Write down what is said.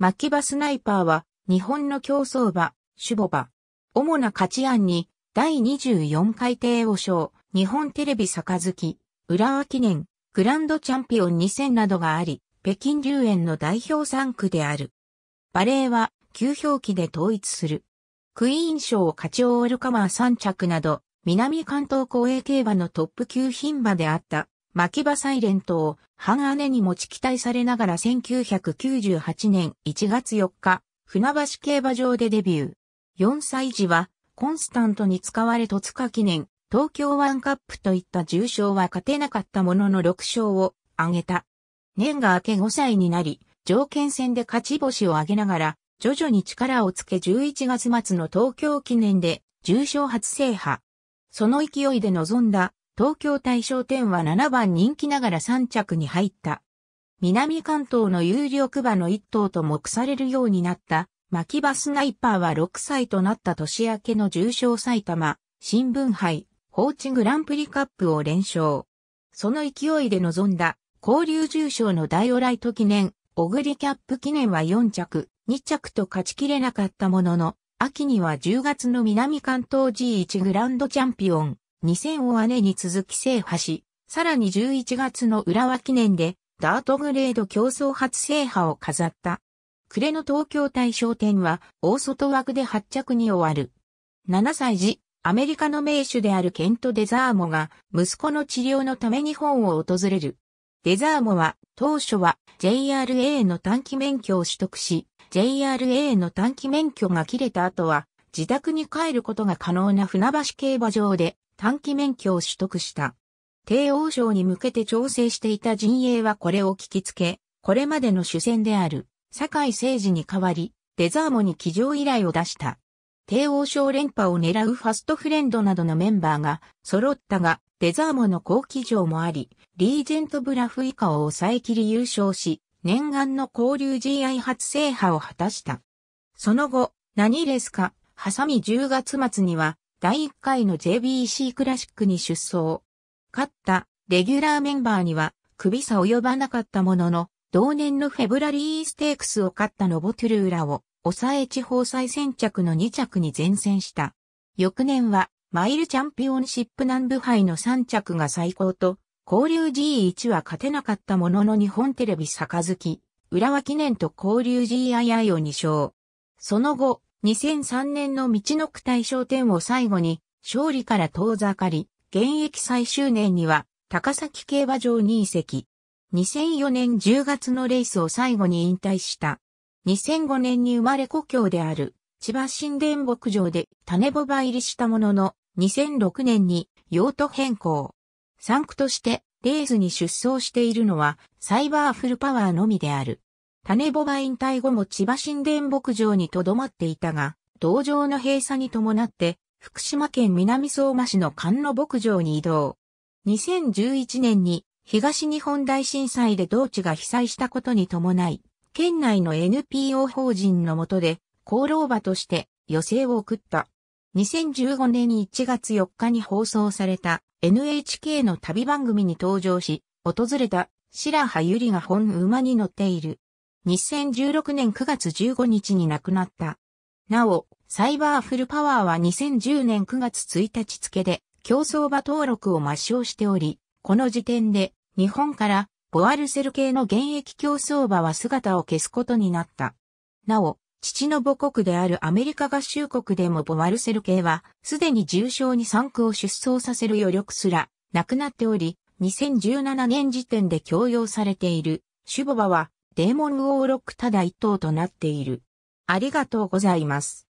マキバスナイパーは、日本の競争馬、守ボ馬。主な価値案に、第24回帝王賞、日本テレビ杯、浦和記念、グランドチャンピオン2000などがあり、北京流園の代表3区である。バレーは、旧表記で統一する。クイーン賞カチオールカマー3着など、南関東公営競馬のトップ級品馬であった牧場サイレントを半姉に持ち期待されながら1998年1月4日、船橋競馬場でデビュー。4歳児は、コンスタントに使われ戸塚記念、東京ワンカップといった重賞は勝てなかったものの6勝を挙げた。年が明け5歳になり、条件戦で勝ち星を挙げながら、徐々に力をつけ11月末の東京記念で重賞初制覇。その勢いで臨んだ東京大賞店は7番人気ながら3着に入った。南関東の有力馬の一頭と目されるようになった、牧場スナイパーは6歳となった年明けの重賞埼玉、新聞杯、放置グランプリカップを連勝。その勢いで臨んだ、交流重賞のダイオライト記念、オグリキャップ記念は4着、2着と勝ちきれなかったものの、秋には10月の南関東 G1 グランドチャンピオン、2000を姉に続き制覇し、さらに11月の浦和記念で、ダートグレード競争初制覇を飾った。暮れの東京大賞典は、大外枠で発着に終わる。7歳時、アメリカの名手であるケント・デザーモが、息子の治療のため日本を訪れる。デザーモは、当初は JRA の短期免許を取得し、JRA の短期免許が切れた後は、自宅に帰ることが可能な船橋競馬場で短期免許を取得した。帝王賞に向けて調整していた陣営はこれを聞きつけ、これまでの主戦である、堺井政治に代わり、デザーモに騎乗依頼を出した。帝王賞連覇を狙うファストフレンドなどのメンバーが揃ったが、デザーモの好騎乗もあり、リージェントブラフ以下を抑え切り優勝し、念願の交流 GI 初制覇を果たした。その後、何レスか、ハサミ10月末には、第1回の JBC クラシックに出走。勝ったレギュラーメンバーには、首差及ばなかったものの、同年のフェブラリーステークスを勝ったノボトゥルーラを、抑え地方再戦着の2着に前線した。翌年は、マイルチャンピオンシップ南部杯の3着が最高と、交流 G1 は勝てなかったものの日本テレビ杯、浦和記念と交流 GII を2勝。その後、2003年の道の区大賞典を最後に、勝利から遠ざかり、現役最終年には、高崎競馬場に移籍。2004年10月のレースを最後に引退した。2005年に生まれ故郷である、千葉神殿牧場で種ボバ入りしたものの、2006年に用途変更。産区としてレースに出走しているのはサイバーフルパワーのみである。種母が引退後も千葉神殿牧場に留まっていたが、道場の閉鎖に伴って、福島県南相馬市の菅野牧場に移動。2011年に東日本大震災で同地が被災したことに伴い、県内の NPO 法人の下で、功労場として余生を送った。2015年1月4日に放送された NHK の旅番組に登場し、訪れた白羽ゆりが本馬に乗っている2016年9月15日に亡くなった。なお、サイバーフルパワーは2010年9月1日付で競争場登録を抹消しており、この時点で日本からボアルセル系の現役競争場は姿を消すことになった。なお、父の母国であるアメリカ合衆国でもボアルセル系はすでに重症に3区を出走させる余力すらなくなっており、2017年時点で強要されているシュボバはデーモンウォーロックただ一頭となっている。ありがとうございます。